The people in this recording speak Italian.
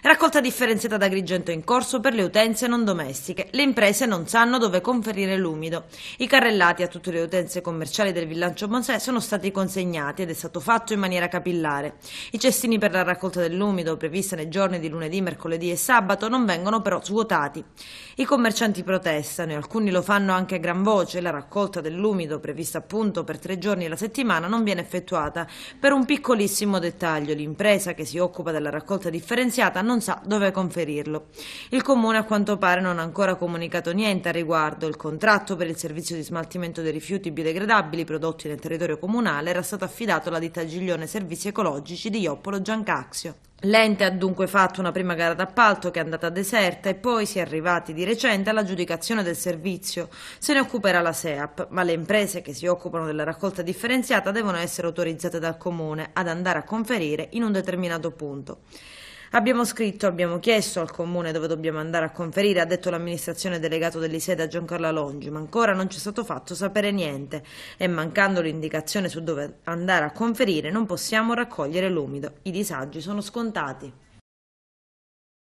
Raccolta differenziata da Grigento in corso per le utenze non domestiche. Le imprese non sanno dove conferire l'umido. I carrellati a tutte le utenze commerciali del villaggio Bonsè sono stati consegnati ed è stato fatto in maniera capillare. I cestini per la raccolta dell'umido, prevista nei giorni di lunedì, mercoledì e sabato, non vengono però svuotati. I commercianti protestano e alcuni lo fanno anche a gran voce. La raccolta dell'umido, prevista appunto per tre giorni alla settimana, non viene effettuata. Per un piccolissimo dettaglio, l'impresa che si occupa della raccolta differenziata non sa dove conferirlo. Il comune a quanto pare non ha ancora comunicato niente a riguardo. Il contratto per il servizio di smaltimento dei rifiuti biodegradabili prodotti nel territorio comunale era stato affidato alla ditta Giglione Servizi Ecologici di Ioppolo Giancaxio. L'ente ha dunque fatto una prima gara d'appalto che è andata deserta e poi si è arrivati di recente all'aggiudicazione del servizio. Se ne occuperà la SEAP, ma le imprese che si occupano della raccolta differenziata devono essere autorizzate dal comune ad andare a conferire in un determinato punto. Abbiamo scritto, abbiamo chiesto al comune dove dobbiamo andare a conferire, ha detto l'amministrazione delegato dell'Iseda Giancarla Longi, ma ancora non ci è stato fatto sapere niente e mancando l'indicazione su dove andare a conferire non possiamo raccogliere l'umido. I disagi sono scontati.